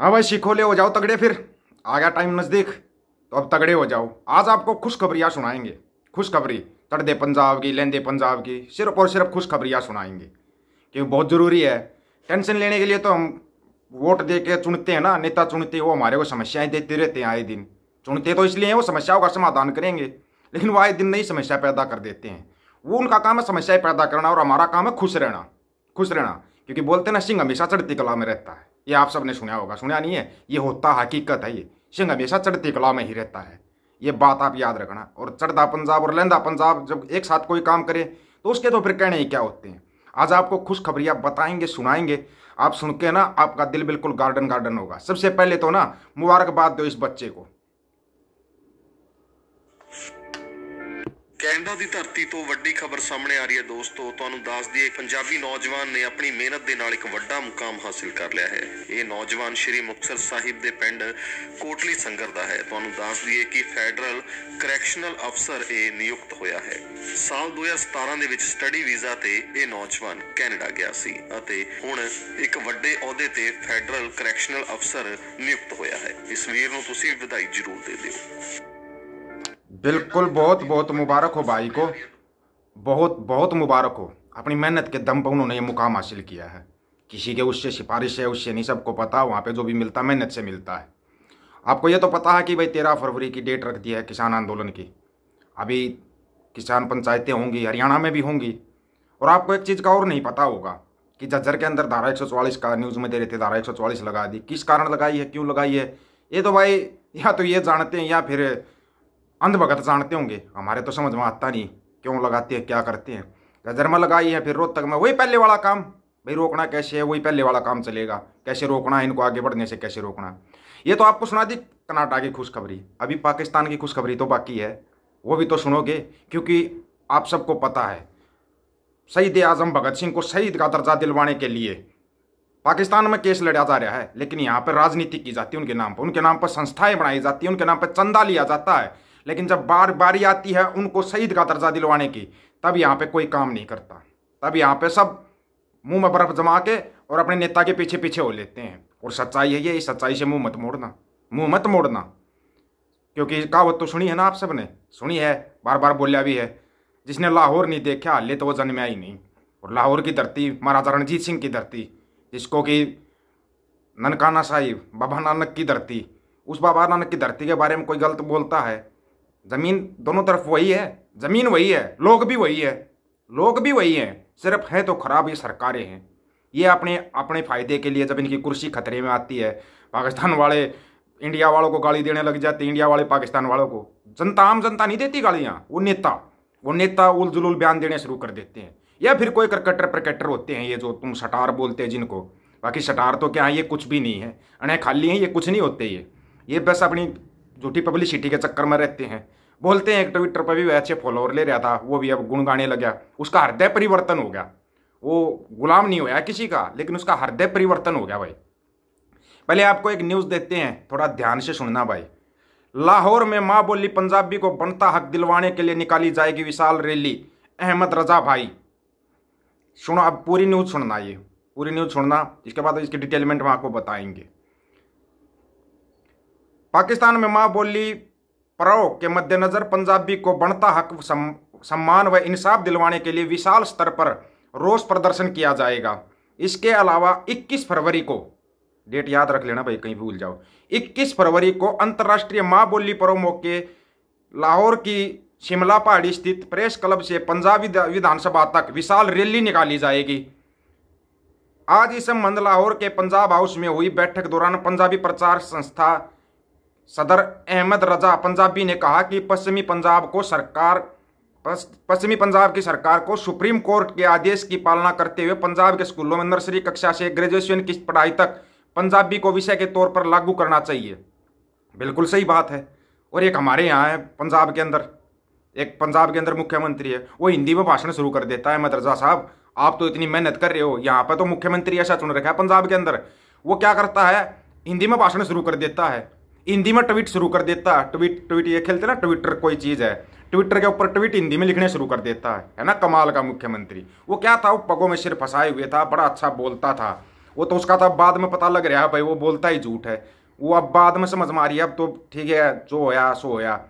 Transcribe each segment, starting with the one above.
हाँ भाई ले हो जाओ तगड़े फिर आ गया टाइम नज़दीक तो अब तगड़े हो जाओ आज आपको खुशखबरियाँ सुनाएंगे खुशखबरी तड़दे पंजाब की लेंदे पंजाब की सिर्फ और सिर्फ खुशखबरियाँ सुनाएंगे क्योंकि बहुत ज़रूरी है टेंशन लेने के लिए तो हम वोट दे के चुनते हैं ना नेता चुनते हैं वो हमारे को समस्याएं देते रहते हैं आए दिन चुनते तो इसलिए वो समस्याओं का समाधान करेंगे लेकिन वो आए दिन नई समस्या पैदा कर देते हैं वो उनका काम है समस्याएं पैदा करना और हमारा काम है खुश रहना खुश रहना क्योंकि बोलते ना सिंह हमेशा चढ़ती कला में रहता है ये आप सबने सुना होगा सुना नहीं है ये होता हकीकत है ये सिंह हमेशा चढ़ती कला में ही रहता है ये बात आप याद रखना और चढ़दा पंजाब और लहंदा पंजाब जब एक साथ कोई काम करे तो उसके तो फिर कहने ही क्या होते हैं आज आपको खुशखबरी आप बताएंगे सुनाएंगे आप सुन के ना आपका दिल बिल्कुल गार्डन गार्डन होगा सबसे पहले तो ना मुबारकबाद दो इस बच्चे को ਕੈਨੇਡਾ ਦੀ ਧਰਤੀ ਤੋਂ ਵੱਡੀ ਖਬਰ ਸਾਹਮਣੇ ਆ ਰਹੀ ਹੈ ਦੋਸਤੋ ਤੁਹਾਨੂੰ ਦੱਸ ਦਈਏ ਪੰਜਾਬੀ ਨੌਜਵਾਨ ਨੇ ਆਪਣੀ ਮਿਹਨਤ ਦੇ ਨਾਲ ਇੱਕ ਵੱਡਾ ਮੁਕਾਮ ਹਾਸਲ ਕਰ ਲਿਆ ਹੈ ਇਹ ਨੌਜਵਾਨ ਸ਼੍ਰੀ ਮੁਕਸਰ ਸਾਹਿਬ ਦੇ ਪਿੰਡ ਕੋਟਲੀ ਸੰਗਰ ਦਾ ਹੈ ਤੁਹਾਨੂੰ ਦੱਸ ਦਈਏ ਕਿ ਫੈਡਰਲ ਕਰੈਕਸ਼ਨਲ ਅਫਸਰ ਇਹ ਨਿਯੁਕਤ ਹੋਇਆ ਹੈ ਸਾਲ 2017 ਦੇ ਵਿੱਚ ਸਟੱਡੀ ਵੀਜ਼ਾ ਤੇ ਇਹ ਨੌਜਵਾਨ ਕੈਨੇਡਾ ਗਿਆ ਸੀ ਅਤੇ ਹੁਣ ਇੱਕ ਵੱਡੇ ਅਹੁਦੇ ਤੇ ਫੈਡਰਲ ਕਰੈਕਸ਼ਨਲ ਅਫਸਰ ਨਿਯੁਕਤ ਹੋਇਆ ਹੈ ਇਸ ਵੀਰ ਨੂੰ ਤੁਸੀਂ ਵਧਾਈ ਜ਼ਰੂਰ ਦੇ ਦਿਓ बिल्कुल बहुत बहुत मुबारक हो भाई को बहुत बहुत मुबारक हो अपनी मेहनत के दम पर उन्होंने ये मुकाम हासिल किया है किसी के उससे सिफारिश है उससे नहीं सबको पता वहाँ पे जो भी मिलता है मेहनत से मिलता है आपको ये तो पता है कि भाई तेरह फरवरी की डेट रख दी है किसान आंदोलन की अभी किसान पंचायतें होंगी हरियाणा में भी होंगी और आपको एक चीज़ का और नहीं पता होगा कि झज्जर के अंदर धारा एक का न्यूज़ में दे रहे थे धारा एक लगा दी किस कारण लगाई है क्यों लगाई है ये तो भाई या तो ये जानते हैं या फिर अंधभगत जानते होंगे हमारे तो समझ में आता नहीं क्यों लगाते हैं क्या करते हैं में लगाई है फिर रोहतक तक में वही पहले वाला काम भाई रोकना कैसे है वही पहले वाला काम चलेगा कैसे रोकना है इनको आगे बढ़ने से कैसे रोकना ये तो आपको सुना दी कनाडा की खुशखबरी अभी पाकिस्तान की खुशखबरी तो बाकी है वो भी तो सुनोगे क्योंकि आप सबको पता है शहीद आजम भगत सिंह को शहीद का दर्जा दिलवाने के लिए पाकिस्तान में केस लड़ा जा रहा है लेकिन यहाँ पर राजनीति की जाती है उनके नाम पर उनके नाम पर संस्थाएं बनाई जाती है उनके नाम पर चंदा लिया जाता है लेकिन जब बार बारी आती है उनको शहीद का दर्जा दिलवाने की तब यहाँ पे कोई काम नहीं करता तब यहाँ पे सब मुंह में बर्फ जमा के और अपने नेता के पीछे पीछे हो लेते हैं और सच्चाई है ये सच्चाई से मुंह मत मोड़ना मुंह मत मोड़ना क्योंकि कहावत तो सुनी है ना आप सबने सुनी है बार बार बोलिया भी है जिसने लाहौर नहीं देखा हल्ले तो वो जन्म आई नहीं और लाहौर की धरती महाराजा रणजीत सिंह की धरती जिसको कि ननकाना साहिब बाबा नानक की धरती उस बाबा नानक की धरती के बारे में कोई गलत बोलता है ज़मीन दोनों तरफ वही है ज़मीन वही है लोग भी वही है लोग भी वही हैं सिर्फ हैं तो ख़राब ये सरकारें हैं ये अपने अपने फ़ायदे के लिए जब इनकी कुर्सी खतरे में आती है पाकिस्तान वाले इंडिया वालों को गाली देने लग जाते इंडिया वाले पाकिस्तान वालों को जनता आम जनता नहीं देती गालियाँ वो नेता वो नेता उल जुलूल बयान देने शुरू कर देते हैं या फिर कोई क्रिकेटर प्रकेटर होते हैं ये जो तुम सटार बोलते हैं जिनको बाकी सटार तो क्या है ये कुछ भी नहीं है अने खाली हैं ये कुछ नहीं होते ये ये बस अपनी झूठी पब्लिसिटी के चक्कर में रहते हैं बोलते हैं एक ट्विटर पर भी वह अच्छे फॉलोअर ले रहा था वो भी अब गुण गाने लग गया उसका हृदय परिवर्तन हो गया वो गुलाम नहीं होया किसी का लेकिन उसका हृदय परिवर्तन हो गया भाई पहले आपको एक न्यूज़ देते हैं थोड़ा ध्यान से सुनना भाई लाहौर में माँ बोली पंजाबी को बनता हक दिलवाने के लिए निकाली जाएगी विशाल रैली अहमद रजा भाई सुनो अब पूरी न्यूज़ सुनना ये पूरी न्यूज़ सुनना इसके बाद इसकी डिटेलमेंट हम आपको बताएंगे पाकिस्तान में माँ बोली प्रो के मद्देनज़र पंजाबी को बढ़ता हक सम्मान व इंसाफ दिलवाने के लिए विशाल स्तर पर रोष प्रदर्शन किया जाएगा इसके अलावा 21 फरवरी को डेट याद रख लेना भाई कहीं भूल जाओ 21 फरवरी को अंतर्राष्ट्रीय माँ बोली पर्व मौके लाहौर की शिमला पहाड़ी स्थित प्रेस क्लब से पंजाब विधानसभा तक विशाल रैली निकाली जाएगी आज इस संबंध लाहौर के पंजाब हाउस में हुई बैठक दौरान पंजाबी प्रचार संस्था सदर अहमद रजा पंजाबी ने कहा कि पश्चिमी पंजाब को सरकार पश्चिमी पंजाब की सरकार को सुप्रीम कोर्ट के आदेश की पालना करते हुए पंजाब के स्कूलों में नर्सरी कक्षा से ग्रेजुएशन की पढ़ाई तक पंजाबी को विषय के तौर पर लागू करना चाहिए बिल्कुल सही बात है और एक हमारे यहाँ है पंजाब के अंदर एक पंजाब के अंदर मुख्यमंत्री है वो हिंदी में भाषण शुरू कर देता है मदरजा साहब आप तो इतनी मेहनत कर रहे हो यहाँ पर तो मुख्यमंत्री ऐसा चुन रखा है पंजाब के अंदर वो क्या करता है हिंदी में भाषण शुरू कर देता है हिंदी में ट्वीट शुरू कर देता है ट्वीट ट्वीट ये खेलते ना ट्विटर कोई चीज़ है ट्विटर के ऊपर ट्वीट हिंदी में लिखने शुरू कर देता है है ना कमाल का मुख्यमंत्री वो क्या था वो पगों में सिर फंसाए हुए था बड़ा अच्छा बोलता था वो तो उसका था बाद में पता लग रहा है भाई वो बोलता ही झूठ है वो अब बाद में समझ में आ रही है अब तो ठीक है जो होया सो होया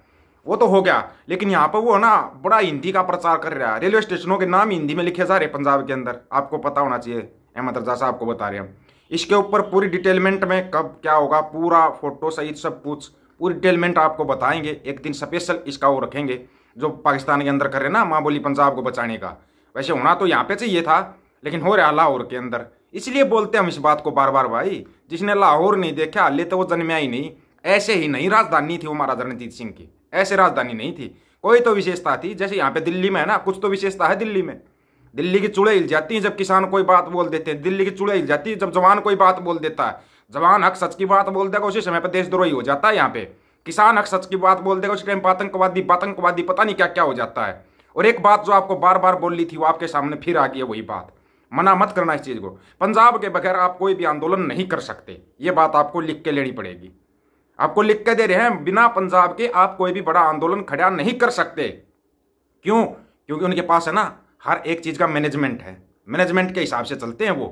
वो तो हो गया लेकिन यहाँ पर वो है ना बड़ा हिंदी का प्रचार कर रहा है रेलवे स्टेशनों के नाम हिंदी में लिखे जा रहे पंजाब के अंदर आपको पता होना चाहिए अहमद रजा साहब को बता रहे हैं इसके ऊपर पूरी डिटेलमेंट में कब क्या होगा पूरा फोटो सहित सब कुछ पूरी डिटेलमेंट आपको बताएंगे एक दिन स्पेशल इसका वो रखेंगे जो पाकिस्तान के अंदर कर रहे ना माँ बोली पंजाब को बचाने का वैसे होना तो यहाँ पे चाहिए था लेकिन हो रहा लाहौर के अंदर इसलिए बोलते हम इस बात को बार बार भाई जिसने लाहौर नहीं देखा ले तो वो जन्मया ही नहीं ऐसे ही नहीं राजधानी थी वो महाराजा रणजीत सिंह की ऐसे राजधानी नहीं थी कोई तो विशेषता थी जैसे यहाँ पे दिल्ली में है ना कुछ तो विशेषता है दिल्ली में दिल्ली की चूड़े हिल जाती है जब किसान कोई बात बोल देते हैं दिल्ली की चूड़े हिल जाती है जब जवान कोई बात बोल देता है जवान हक सच की बात बोल देगा उसी समय पर देशद्रोही हो जाता है यहाँ पे किसान हक सच की बात बोल देगा उसी टाइम आतंकवादी आतंकवादी पता नहीं क्या क्या हो जाता है और एक बात जो आपको बार बार बोल ली थी वो आपके सामने फिर आ गई है वही बात मना मत करना इस चीज़ को पंजाब के बगैर आप कोई भी आंदोलन नहीं कर सकते ये बात आपको लिख के लेनी पड़ेगी आपको लिख के दे रहे हैं बिना पंजाब के आप कोई भी बड़ा आंदोलन खड़ा नहीं कर सकते क्यों क्योंकि उनके पास है ना हर एक चीज़ का मैनेजमेंट है मैनेजमेंट के हिसाब से चलते हैं वो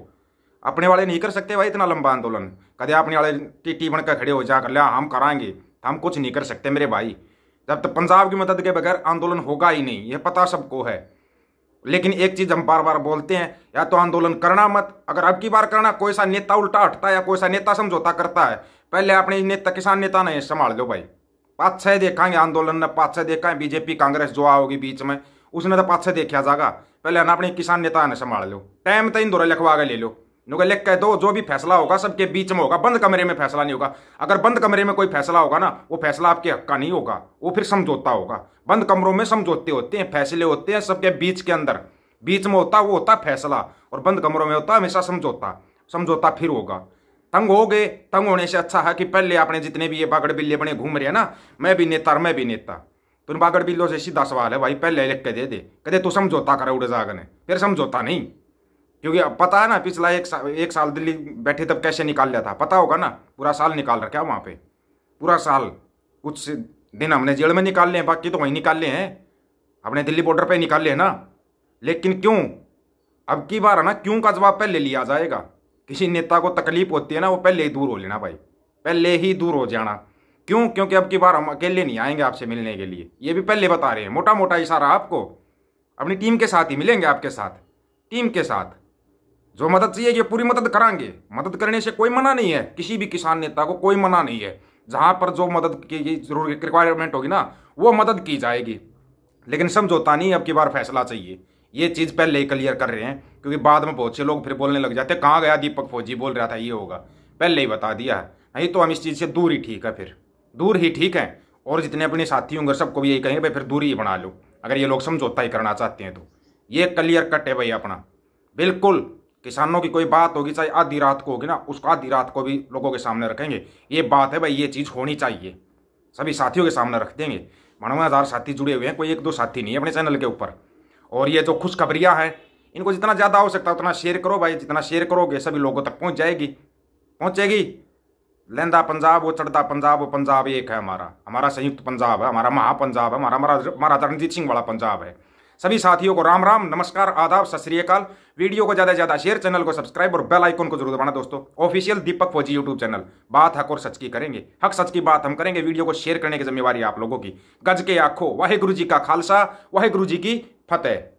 अपने वाले नहीं कर सकते भाई इतना लंबा आंदोलन कदे अपने वाले टीटी बनकर खड़े हो जा कर लिया हम कराएंगे हम कुछ नहीं कर सकते मेरे भाई जब तक पंजाब की मदद के बगैर आंदोलन होगा ही नहीं यह पता सबको है लेकिन एक चीज हम बार बार बोलते हैं या तो आंदोलन करना मत अगर अब की बार करना कोई सा नेता उल्टा हटता है या कोई सा नेता समझौता करता है पहले अपने नेता किसान नेता ने संभाल लो भाई पाँच छः देखाएंगे आंदोलन ने पाँच छः देखा है बीजेपी कांग्रेस जो आओगी बीच में उसने तो पाछे देखा जागा पहले है ना अपने किसान नेता ने संभाल लो टाइम तो इन लिखवा के ले लो नुका लिख कह दो जो भी फैसला होगा सबके बीच में होगा बंद कमरे में फैसला नहीं होगा अगर बंद कमरे में कोई फैसला होगा ना वो फैसला आपके हक का नहीं होगा वो फिर समझौता होगा बंद कमरों में समझौते होते हैं फैसले होते हैं सबके बीच के अंदर बीच में होता वो होता फैसला और बंद कमरों में होता हमेशा समझौता समझौता फिर होगा तंग हो गए तंग होने से अच्छा है कि पहले आपने जितने भी ये बागड़ बिल्ले बने घूम रहे हैं ना मैं भी नेता मैं भी नेता तुम बागड़ बिल्लो से सीधा सवाल है भाई पहले लिख के दे दे कहते तू समझौता करा उड़े जागने फिर समझौता नहीं क्योंकि अब पता है ना पिछला एक साल एक साल दिल्ली बैठे तब कैसे निकाल लिया था पता होगा ना पूरा साल निकाल रखा वहाँ पे पूरा साल कुछ दिन हमने जेल में निकाल लिए बाकी तो वहीं निकाल लिए हैं अपने दिल्ली बॉर्डर पर निकाल लिए ना लेकिन क्यों अब की बार है ना क्यों का जवाब पहले लिया जाएगा किसी नेता को तकलीफ होती है ना वो पहले ही दूर हो लेना भाई पहले ही दूर हो जाना क्यों क्योंकि अब की बार हम अकेले नहीं आएंगे आपसे मिलने के लिए ये भी पहले बता रहे हैं मोटा मोटा इशारा आपको अपनी टीम के साथ ही मिलेंगे आपके साथ टीम के साथ जो मदद चाहिए ये पूरी मदद कराएंगे मदद करने से कोई मना नहीं है किसी भी किसान नेता को कोई मना नहीं है जहाँ पर जो मदद की जरूर रिक्वायरमेंट होगी ना वो मदद की जाएगी लेकिन समझौता नहीं अब की बार फैसला चाहिए ये चीज़ पहले ही क्लियर कर रहे हैं क्योंकि बाद में बहुत से लोग फिर बोलने लग जाते कहाँ गया दीपक फौजी बोल रहा था ये होगा पहले ही बता दिया नहीं तो हम इस चीज़ से दूर ही ठीक है फिर दूर ही ठीक है और जितने अपने साथी होंगे सबको भी यही कहेंगे भाई फिर दूरी ही बना लो अगर ये लोग समझौता ही करना चाहते हैं तो ये क्लियर कट है भाई अपना बिल्कुल किसानों की कोई बात होगी चाहे आधी रात को होगी ना उसको आधी रात को भी लोगों के सामने रखेंगे ये बात है भाई ये चीज़ होनी चाहिए सभी साथियों के सामने रख देंगे मानो हज़ार साथी जुड़े हुए हैं कोई एक दो साथी नहीं है अपने चैनल के ऊपर और ये जो खुशखबरियाँ हैं इनको जितना ज़्यादा हो सकता है उतना शेयर करो भाई जितना शेयर करोगे सभी लोगों तक पहुँच जाएगी पहुँचेगी लेंदा पंजाब वो चढ़ता पंजाब वो पंजाब एक है हमारा हमारा संयुक्त पंजाब है हमारा महापंजाब है हमारा महाराजा रणजीत सिंह वाला पंजाब है सभी साथियों को राम राम नमस्कार आदाब सत श्रीकाल वीडियो को ज़्यादा से ज़्यादा शेयर चैनल को सब्सक्राइब और बेल आइकन को जरूर दबाना दोस्तों ऑफिशियल दीपक फौजी यूट्यूब चैनल बात हक और सच की करेंगे हक सच की बात हम करेंगे वीडियो को शेयर करने की जिम्मेवारी आप लोगों की गज के आंखों वाहे गुरु जी का खालसा वाहे गुरु जी की फतेह